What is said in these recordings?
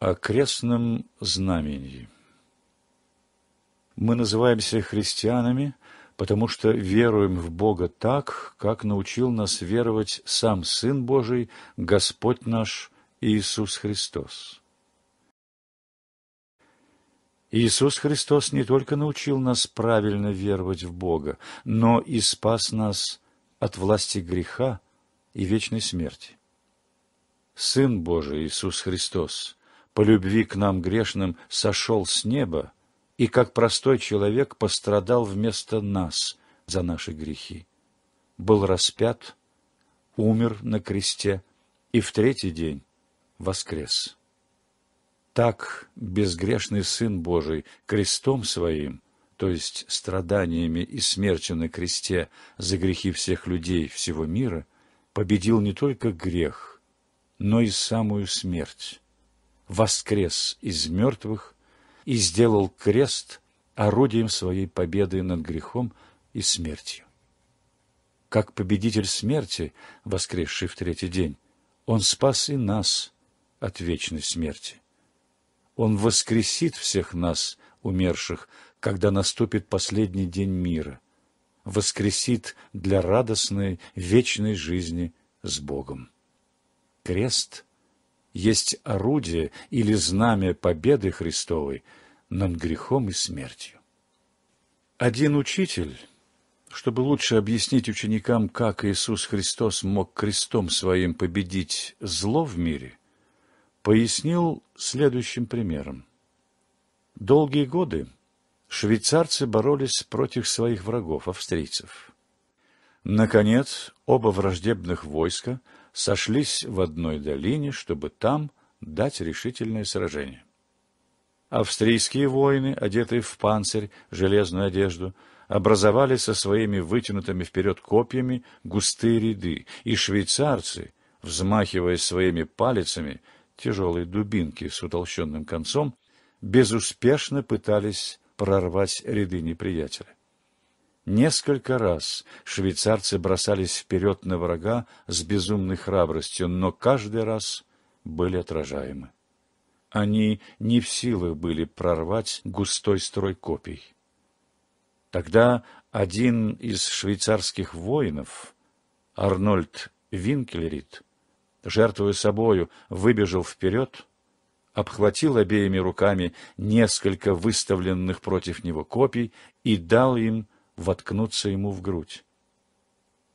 О крестном знамении Мы называемся христианами, потому что веруем в Бога так, как научил нас веровать сам Сын Божий, Господь наш Иисус Христос. Иисус Христос не только научил нас правильно веровать в Бога, но и спас нас от власти греха и вечной смерти. Сын Божий Иисус Христос – по любви к нам грешным сошел с неба и, как простой человек, пострадал вместо нас за наши грехи, был распят, умер на кресте и в третий день воскрес. Так безгрешный Сын Божий крестом своим, то есть страданиями и смертью на кресте за грехи всех людей всего мира, победил не только грех, но и самую смерть воскрес из мертвых и сделал крест орудием своей победы над грехом и смертью. Как победитель смерти, воскресший в третий день, он спас и нас от вечной смерти. Он воскресит всех нас, умерших, когда наступит последний день мира, воскресит для радостной вечной жизни с Богом. Крест — есть орудие или знамя победы Христовой над грехом и смертью. Один учитель, чтобы лучше объяснить ученикам, как Иисус Христос мог крестом своим победить зло в мире, пояснил следующим примером. Долгие годы швейцарцы боролись против своих врагов, австрийцев. Наконец, оба враждебных войска – сошлись в одной долине, чтобы там дать решительное сражение. Австрийские воины, одетые в панцирь, железную одежду, образовали со своими вытянутыми вперед копьями густые ряды, и швейцарцы, взмахивая своими палицами, тяжелые дубинки с утолщенным концом, безуспешно пытались прорвать ряды неприятеля. Несколько раз швейцарцы бросались вперед на врага с безумной храбростью, но каждый раз были отражаемы. Они не в силах были прорвать густой строй копий. Тогда один из швейцарских воинов, Арнольд Винкелерит, жертвуя собою, выбежал вперед, обхватил обеими руками несколько выставленных против него копий и дал им воткнуться ему в грудь.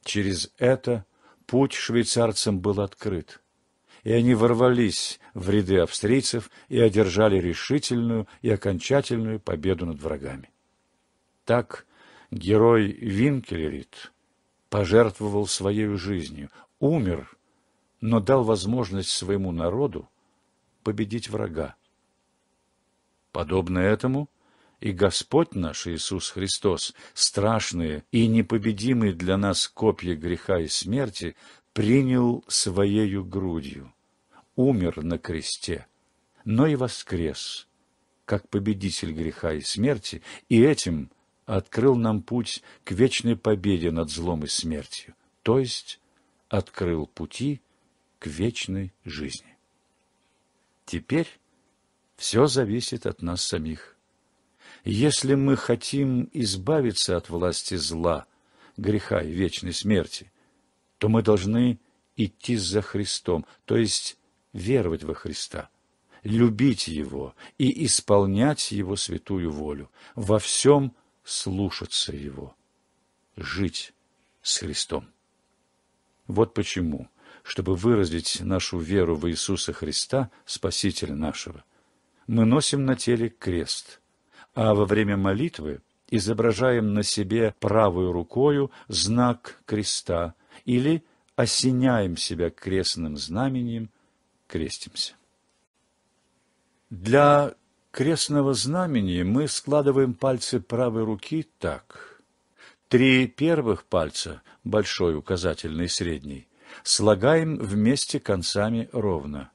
Через это путь швейцарцам был открыт, и они ворвались в ряды австрийцев и одержали решительную и окончательную победу над врагами. Так герой Винкелерит пожертвовал своей жизнью, умер, но дал возможность своему народу победить врага. Подобно этому – и Господь наш Иисус Христос, страшные и непобедимые для нас копья греха и смерти, принял своею грудью, умер на кресте, но и воскрес, как победитель греха и смерти, и этим открыл нам путь к вечной победе над злом и смертью, то есть открыл пути к вечной жизни. Теперь все зависит от нас самих. Если мы хотим избавиться от власти зла, греха и вечной смерти, то мы должны идти за Христом, то есть веровать во Христа, любить Его и исполнять Его святую волю, во всем слушаться Его, жить с Христом. Вот почему, чтобы выразить нашу веру в Иисуса Христа, Спасителя нашего, мы носим на теле крест – а во время молитвы изображаем на себе правую рукою знак креста или осеняем себя крестным знамением, крестимся. Для крестного знамени мы складываем пальцы правой руки так. Три первых пальца, большой, указательный, средний, слагаем вместе концами ровно,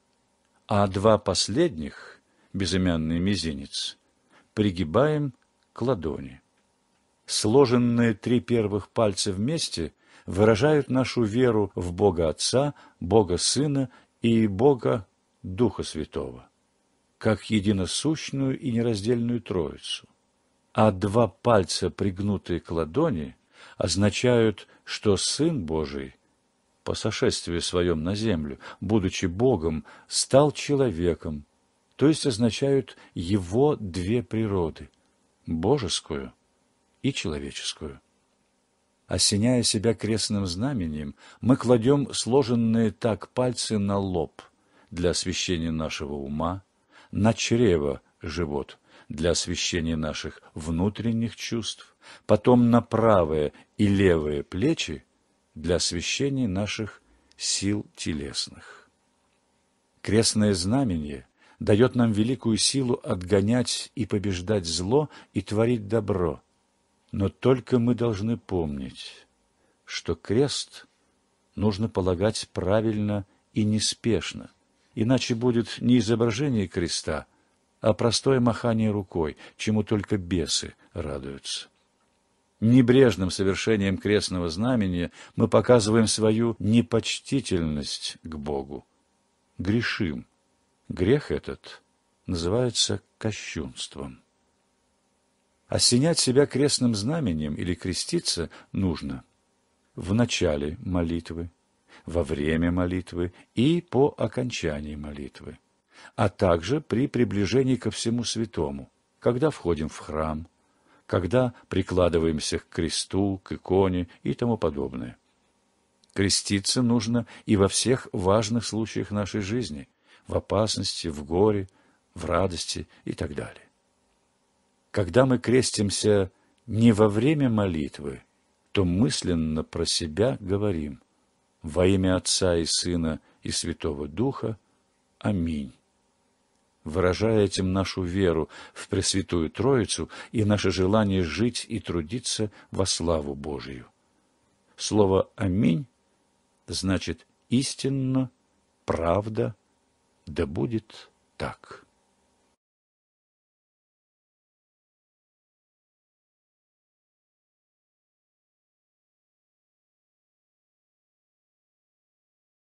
а два последних, безымянный мизинец, пригибаем к ладони. Сложенные три первых пальца вместе выражают нашу веру в Бога Отца, Бога Сына и Бога Духа Святого, как единосущную и нераздельную Троицу. А два пальца, пригнутые к ладони, означают, что Сын Божий по сошествию своем на землю, будучи Богом, стал человеком, то есть означают его две природы – божескую и человеческую. Осеняя себя крестным знаменем, мы кладем сложенные так пальцы на лоб для освещения нашего ума, на чрево – живот для освещения наших внутренних чувств, потом на правое и левое плечи для освещения наших сил телесных. Крестное знамение дает нам великую силу отгонять и побеждать зло и творить добро. Но только мы должны помнить, что крест нужно полагать правильно и неспешно, иначе будет не изображение креста, а простое махание рукой, чему только бесы радуются. Небрежным совершением крестного знамения мы показываем свою непочтительность к Богу. Грешим, Грех этот называется кощунством. Осенять себя крестным знаменем или креститься нужно в начале молитвы, во время молитвы и по окончании молитвы, а также при приближении ко всему святому, когда входим в храм, когда прикладываемся к кресту, к иконе и тому подобное. Креститься нужно и во всех важных случаях нашей жизни – в опасности, в горе, в радости и так далее. Когда мы крестимся не во время молитвы, то мысленно про себя говорим «Во имя Отца и Сына и Святого Духа. Аминь» выражая этим нашу веру в Пресвятую Троицу и наше желание жить и трудиться во славу Божию. Слово «Аминь» значит «истинно», «правда», да будет так.